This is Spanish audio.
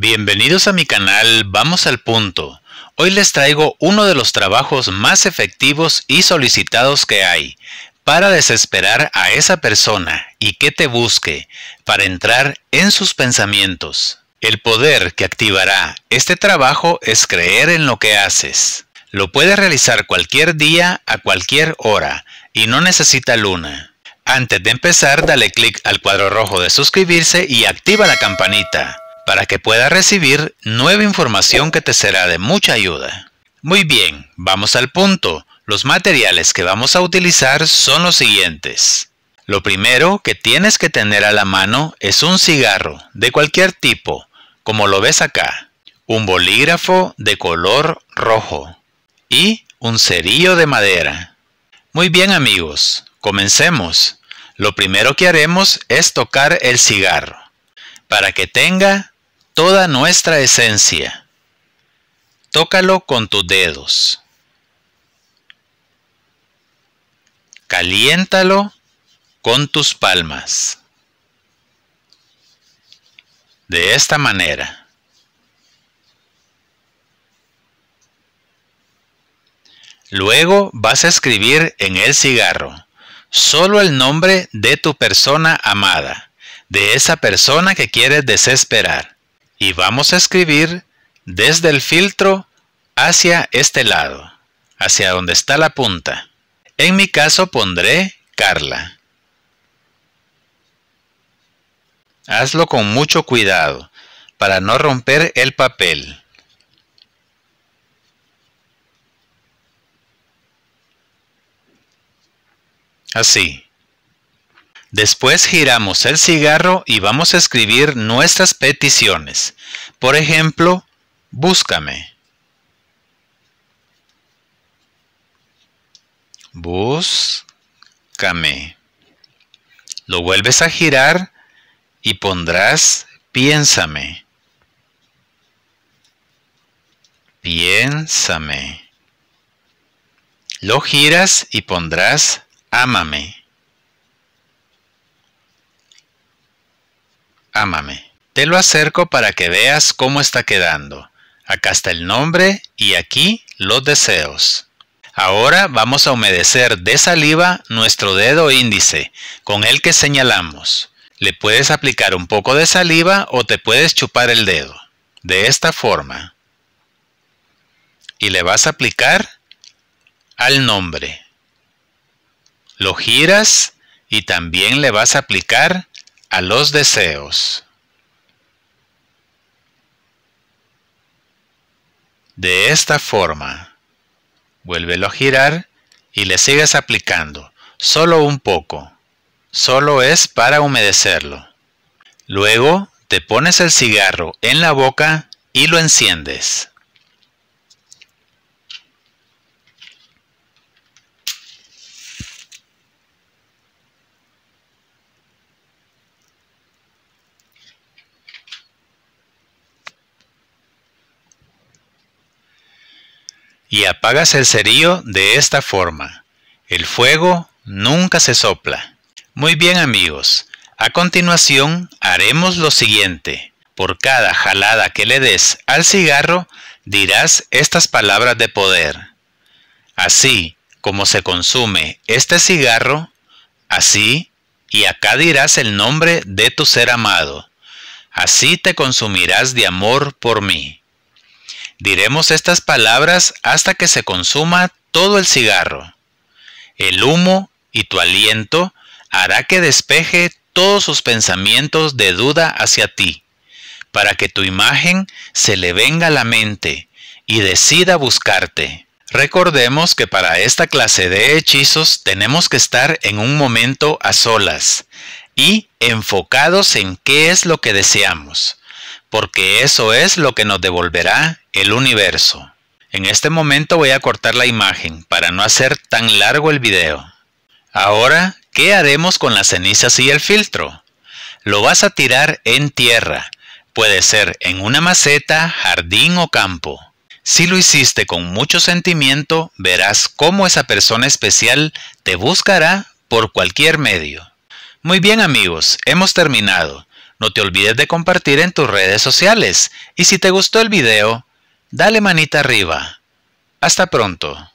Bienvenidos a mi canal Vamos al Punto. Hoy les traigo uno de los trabajos más efectivos y solicitados que hay para desesperar a esa persona y que te busque para entrar en sus pensamientos. El poder que activará este trabajo es creer en lo que haces. Lo puedes realizar cualquier día a cualquier hora y no necesita luna. Antes de empezar, dale click al cuadro rojo de suscribirse y activa la campanita para que puedas recibir nueva información que te será de mucha ayuda. Muy bien, vamos al punto. Los materiales que vamos a utilizar son los siguientes. Lo primero que tienes que tener a la mano es un cigarro de cualquier tipo, como lo ves acá, un bolígrafo de color rojo y un cerillo de madera. Muy bien amigos, comencemos. Lo primero que haremos es tocar el cigarro para que tenga toda nuestra esencia. Tócalo con tus dedos. Caliéntalo con tus palmas. De esta manera. Luego vas a escribir en el cigarro solo el nombre de tu persona amada, de esa persona que quieres desesperar y vamos a escribir desde el filtro hacia este lado, hacia donde está la punta. En mi caso pondré Carla. Hazlo con mucho cuidado para no romper el papel. Así. Después giramos el cigarro y vamos a escribir nuestras peticiones. Por ejemplo, búscame. Búscame. Lo vuelves a girar y pondrás piénsame. Piénsame. Lo giras y pondrás ámame. Te lo acerco para que veas cómo está quedando. Acá está el nombre y aquí los deseos. Ahora vamos a humedecer de saliva nuestro dedo índice, con el que señalamos. Le puedes aplicar un poco de saliva o te puedes chupar el dedo, de esta forma. Y le vas a aplicar al nombre. Lo giras y también le vas a aplicar a los deseos De esta forma, vuélvelo a girar y le sigues aplicando, solo un poco, solo es para humedecerlo. Luego te pones el cigarro en la boca y lo enciendes. y apagas el cerillo de esta forma. El fuego nunca se sopla. Muy bien amigos, a continuación haremos lo siguiente. Por cada jalada que le des al cigarro, dirás estas palabras de poder. Así como se consume este cigarro, así, y acá dirás el nombre de tu ser amado. Así te consumirás de amor por mí. Diremos estas palabras hasta que se consuma todo el cigarro. El humo y tu aliento hará que despeje todos sus pensamientos de duda hacia ti, para que tu imagen se le venga a la mente y decida buscarte. Recordemos que para esta clase de hechizos tenemos que estar en un momento a solas y enfocados en qué es lo que deseamos porque eso es lo que nos devolverá el universo. En este momento voy a cortar la imagen para no hacer tan largo el video. Ahora, ¿qué haremos con las cenizas y el filtro? Lo vas a tirar en tierra. Puede ser en una maceta, jardín o campo. Si lo hiciste con mucho sentimiento, verás cómo esa persona especial te buscará por cualquier medio. Muy bien amigos, hemos terminado. No te olvides de compartir en tus redes sociales y si te gustó el video, dale manita arriba. Hasta pronto.